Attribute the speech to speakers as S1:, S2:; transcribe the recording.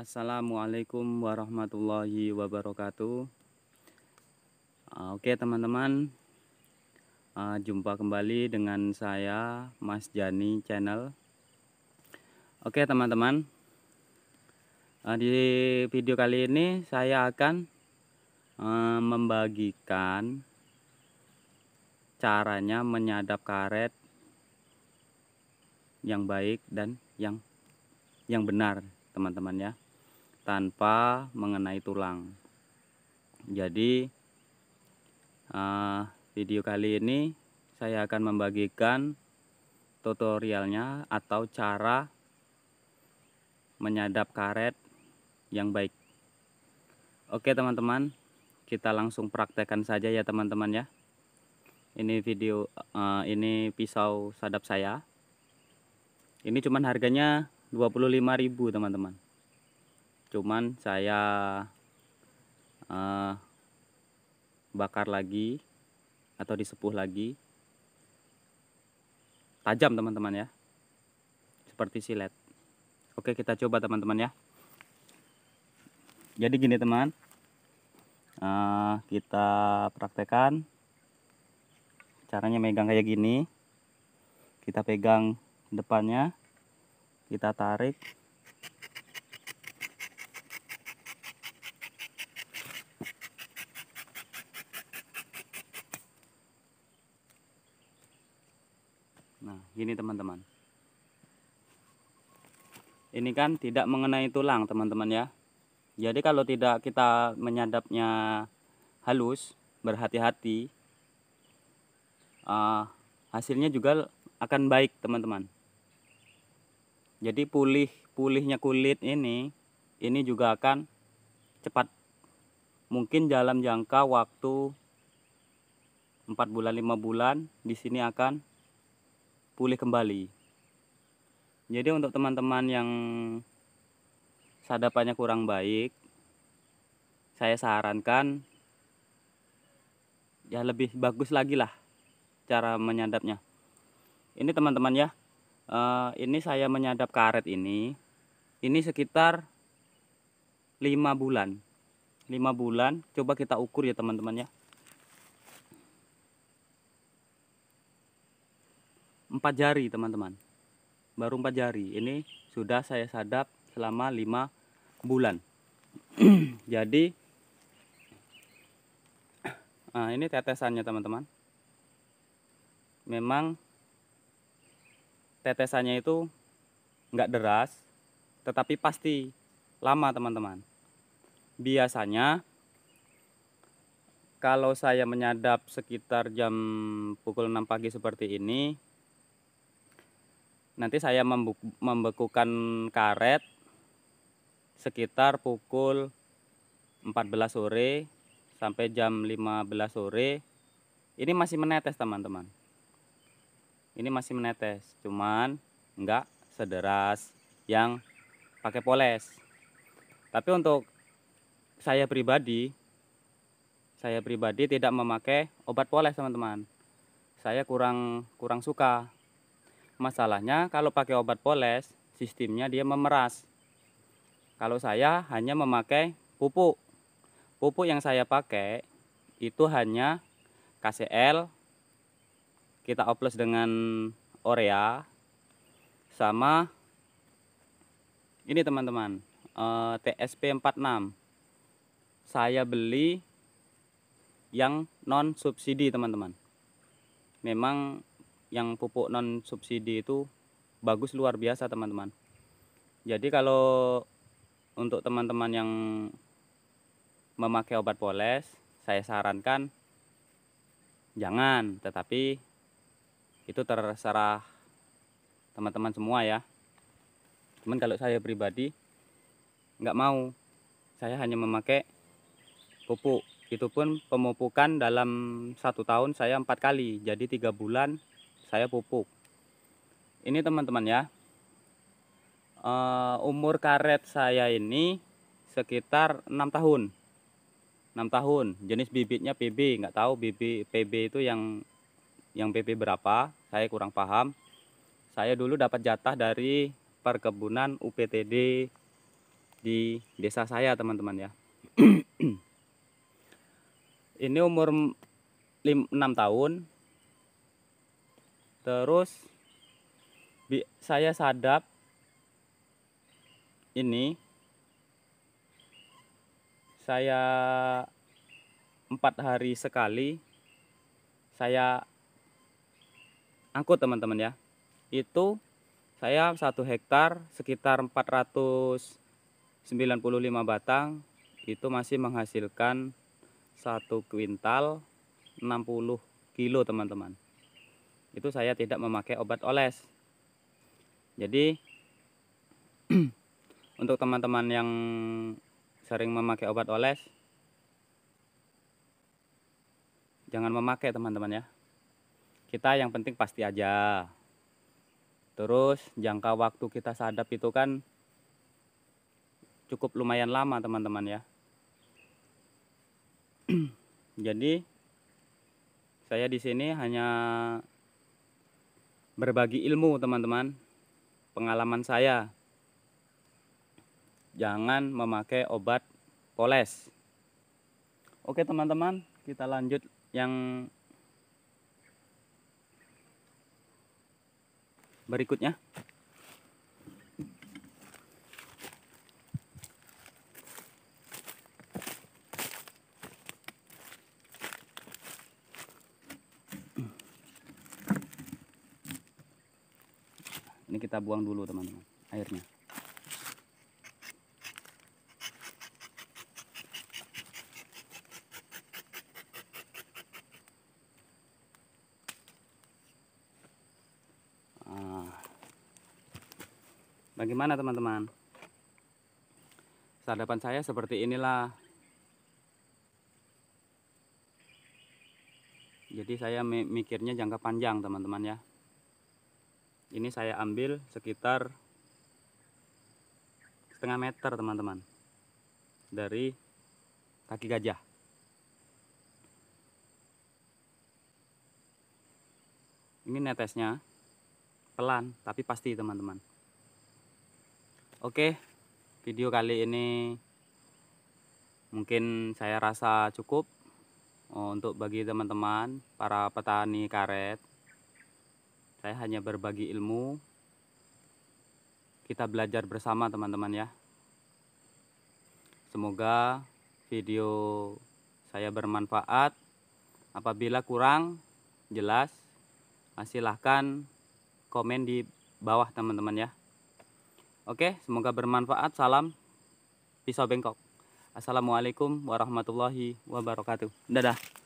S1: Assalamualaikum warahmatullahi wabarakatuh ah, Oke teman-teman ah, Jumpa kembali dengan saya Mas Jani Channel Oke teman-teman ah, Di video kali ini saya akan Membagikan Caranya menyadap karet Yang baik dan yang yang benar teman-teman ya tanpa mengenai tulang jadi uh, video kali ini saya akan membagikan tutorialnya atau cara menyadap karet yang baik oke teman-teman kita langsung praktekkan saja ya teman-teman ya ini video uh, ini pisau sadap saya ini cuman harganya 25.000 teman-teman cuman saya uh, bakar lagi atau disepuh lagi tajam teman-teman ya seperti silet oke kita coba teman-teman ya jadi gini teman uh, kita praktekan caranya megang kayak gini kita pegang depannya kita tarik Nah, gini teman-teman. Ini kan tidak mengenai tulang, teman-teman ya. Jadi kalau tidak kita menyadapnya halus, berhati-hati, uh, hasilnya juga akan baik, teman-teman. Jadi pulih pulihnya kulit ini, ini juga akan cepat. Mungkin dalam jangka waktu 4 bulan 5 bulan di sini akan pulih kembali jadi untuk teman-teman yang sadapannya kurang baik saya sarankan ya lebih bagus lagi lah cara menyadapnya ini teman-teman ya eh, ini saya menyadap karet ini ini sekitar 5 bulan 5 bulan coba kita ukur ya teman-teman ya empat jari teman-teman baru empat jari ini sudah saya sadap selama lima bulan jadi nah ini tetesannya teman-teman memang tetesannya itu nggak deras tetapi pasti lama teman-teman biasanya kalau saya menyadap sekitar jam pukul 6 pagi seperti ini nanti saya membekukan karet sekitar pukul 14 sore sampai jam 15 sore ini masih menetes teman-teman ini masih menetes cuman enggak sederas yang pakai poles tapi untuk saya pribadi saya pribadi tidak memakai obat poles teman-teman saya kurang kurang suka Masalahnya kalau pakai obat poles, sistemnya dia memeras. Kalau saya hanya memakai pupuk. Pupuk yang saya pakai itu hanya KCL kita oples dengan Orea sama ini teman-teman eh, TSP 46 saya beli yang non subsidi teman-teman memang yang pupuk non subsidi itu bagus luar biasa teman-teman jadi kalau untuk teman-teman yang memakai obat poles saya sarankan jangan tetapi itu terserah teman-teman semua ya cuman kalau saya pribadi nggak mau saya hanya memakai pupuk itu pun pemupukan dalam satu tahun saya empat kali jadi tiga bulan saya pupuk ini teman-teman ya uh, umur karet saya ini sekitar 6 tahun 6 tahun jenis bibitnya PB nggak tahu BB PB itu yang yang PP berapa saya kurang paham saya dulu dapat jatah dari perkebunan UPTD di desa saya teman-teman ya ini umur 5, 6 tahun terus saya sadap ini saya empat hari sekali saya angkut teman-teman ya itu saya satu hektar sekitar 495 batang itu masih menghasilkan satu kuintal 60 kilo teman-teman itu saya tidak memakai obat oles jadi untuk teman-teman yang sering memakai obat oles jangan memakai teman-teman ya kita yang penting pasti aja terus jangka waktu kita sadap itu kan cukup lumayan lama teman-teman ya jadi saya di sini hanya berbagi ilmu teman-teman pengalaman saya jangan memakai obat poles oke teman-teman kita lanjut yang berikutnya ini kita buang dulu teman-teman airnya ah. bagaimana teman-teman sadapan saya seperti inilah jadi saya mikirnya jangka panjang teman-teman ya ini saya ambil sekitar setengah meter teman-teman dari kaki gajah ini netesnya pelan tapi pasti teman-teman oke video kali ini mungkin saya rasa cukup oh, untuk bagi teman-teman para petani karet saya hanya berbagi ilmu. Kita belajar bersama teman-teman ya. Semoga video saya bermanfaat. Apabila kurang jelas, silahkan komen di bawah teman-teman ya. Oke, semoga bermanfaat. Salam pisau bengkok. Assalamualaikum warahmatullahi wabarakatuh. Dadah.